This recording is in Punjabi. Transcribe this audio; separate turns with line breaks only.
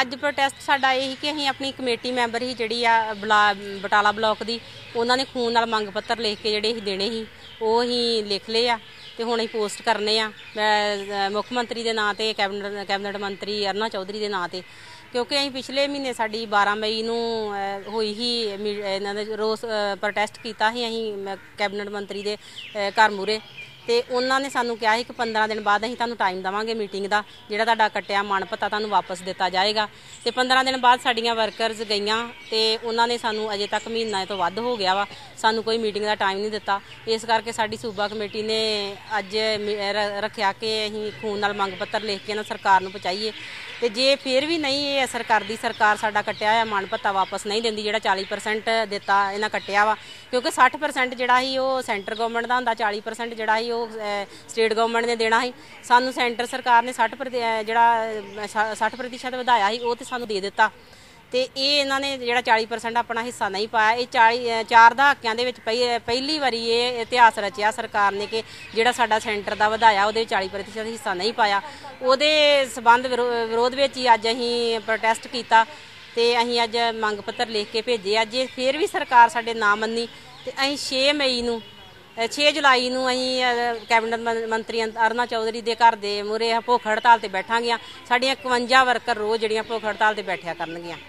ਅੱਜ ਪ੍ਰੋਟੈਸਟ ਸਾਡਾ ਇਹ ਹੀ ਕਿ ਅਸੀਂ ਆਪਣੀ ਕਮੇਟੀ ਮੈਂਬਰ ਹੀ ਜਿਹੜੀ ਆ ਬਟਾਲਾ ਬਲਾਕ ਦੀ ਉਹਨਾਂ ਨੇ ਖੂਨ ਨਾਲ ਮੰਗ ਪੱਤਰ ਲਿਖ ਕੇ ਜਿਹੜੇ ਅਸੀਂ ਦੇਣੇ ਸੀ ਉਹ ਹੀ ਲਿਖ ਲਏ ਆ ਤੇ ਹੁਣ ਅਸੀਂ ਪੋਸਟ ਕਰਨੇ ਆ ਮੁੱਖ ਮੰਤਰੀ ਦੇ ਨਾਂ ਤੇ ਕੈਬਨਿਟ ਕੈਬਨਿਟ ਮੰਤਰੀ ਅਰਨਾ ਚੌਧਰੀ ਦੇ ਨਾਂ ਤੇ ਕਿਉਂਕਿ ਅਸੀਂ ਪਿਛਲੇ ਮਹੀਨੇ ਸਾਡੀ 12 ਮਈ ਨੂੰ ਹੋਈ ਹੀ ਇਹਨਾਂ ਦੇ ਰੋਸ ਪ੍ਰੋਟੈਸਟ ਕੀਤਾ ਸੀ ਅਸੀਂ ਕੈਬਨਿਟ ਮੰਤਰੀ ਦੇ ਘਰ ਮੂਰੇ ਤੇ ਉਹਨਾਂ ਨੇ ਸਾਨੂੰ ਕਿਹਾ ਸੀ ਕਿ 15 ਦਿਨ ਬਾਅਦ ਅਸੀਂ ਤੁਹਾਨੂੰ ਟਾਈਮ ਦਵਾਂਗੇ ਮੀਟਿੰਗ ਦਾ ਜਿਹੜਾ ਤੁਹਾਡਾ ਕੱਟਿਆ ਮਨਪਤਾ ਤੁਹਾਨੂੰ ਵਾਪਸ ਦਿੱਤਾ ਜਾਏਗਾ ਤੇ 15 ਦਿਨ ਬਾਅਦ ਸਾਡੀਆਂ ਵਰਕਰਸ ਗਈਆਂ ਤੇ ਉਹਨਾਂ ਨੇ ਸਾਨੂੰ ਅਜੇ ਤੱਕ ਮਹੀਨਾ ਤੋਂ ਵੱਧ ਹੋ ਗਿਆ ਵਾ ਸਾਨੂੰ ਕੋਈ ਮੀਟਿੰਗ ਦਾ ਟਾਈਮ ਨਹੀਂ ਦਿੱਤਾ ਇਸ ਕਰਕੇ ਸਾਡੀ ਸੂਬਾ ਕਮੇਟੀ ਨੇ ਅੱਜ ਰੱਖਿਆ ਕਿ ਅਸੀਂ ਖੂਨ ਨਾਲ ਮੰਗ ਪੱਤਰ ਲਿਖ ਕੇ ਨਾ ਸਰਕਾਰ ਨੂੰ ਪਹੁੰਚਾਈਏ ਤੇ ਜੇ ਫਿਰ ਵੀ ਨਹੀਂ ਇਹ ਅਸਰ ਕਰਦੀ ਸਰਕਾਰ ਸਾਡਾ ਕੱਟਿਆ ਆ ਮਾਨ ਵਾਪਸ ਨਹੀਂ ਦਿੰਦੀ ਜਿਹੜਾ 40% ਦਿੱਤਾ ਇਹਨਾਂ ਕੱਟਿਆ ਵਾ ਕਿਉਂਕਿ 60% ਜਿਹੜਾ ਸੀ ਉਹ ਸੈਂਟਰ ਗਵਰਨਮੈਂਟ ਦਾ ਹੁੰਦਾ 40% ਜਿਹੜਾ ਸੀ ਉਹ ਸਟੇਟ ਗਵਰਨਮੈਂਟ ਨੇ ਦੇਣਾ ਸੀ ਸਾਨੂੰ ਸੈਂਟਰ ਸਰਕਾਰ ਨੇ 60 ਜਿਹੜਾ 60% ਵਧਾਇਆ ਸੀ ਉਹ ਤੇ ਸਾਨੂੰ ਦੇ ਦਿੱਤਾ ਤੇ ਇਹ ਇਹਨਾਂ ਨੇ ਜਿਹੜਾ 40% ਆਪਣਾ ਹਿੱਸਾ ਨਹੀਂ ਪਾਇਆ ਇਹ 40 ਚਾਰ ਦਹਾਕਿਆਂ ਦੇ ਵਿੱਚ ਪਹਿਲੀ ਵਾਰੀ ਇਹ ਇਤਿਹਾਸ ਰਚਿਆ ਸਰਕਾਰ ਨੇ ਕਿ ਜਿਹੜਾ ਸਾਡਾ ਸੈਂਟਰ ਦਾ ਵਧਾਇਆ ਉਹਦੇ 40% ਹਿੱਸਾ ਨਹੀਂ ਪਾਇਆ ਉਹਦੇ ਸਬੰਧ ਵਿਰੋਧ ਵਿੱਚ ਹੀ ਅੱਜ ਅਸੀਂ ਪ੍ਰੋਟੈਸਟ ਕੀਤਾ ਤੇ ਅਸੀਂ ਅੱਜ ਮੰਗ ਪੱਤਰ ਲਿਖ ਕੇ ਭੇਜੇ ਅੱਜ ਇਹ ਫੇਰ ਵੀ ਸਰਕਾਰ ਸਾਡੇ ਨਾ ਮੰਨੀ ਤੇ ਅਸੀਂ 6 ਮਈ ਨੂੰ 6 ਜੁਲਾਈ ਨੂੰ ਅਸੀਂ ਕੈਬਨਿਟ ਮੰਤਰੀ ਅਰਨਾ ਚੌਧਰੀ ਦੇ ਘਰ ਦੇ ਮੂਰੇ ਭੁੱਖ ਹੜਤਾਲ ਤੇ ਬੈਠਾਂਗੇ ਸਾਡੀਆਂ 51 ਵਰਕਰ ਰੋਜ਼ ਜਿਹੜੀਆਂ ਭੁੱਖ ਹੜਤਾਲ ਤੇ ਬੈਠਿਆ ਕਰਨਗੀਆਂ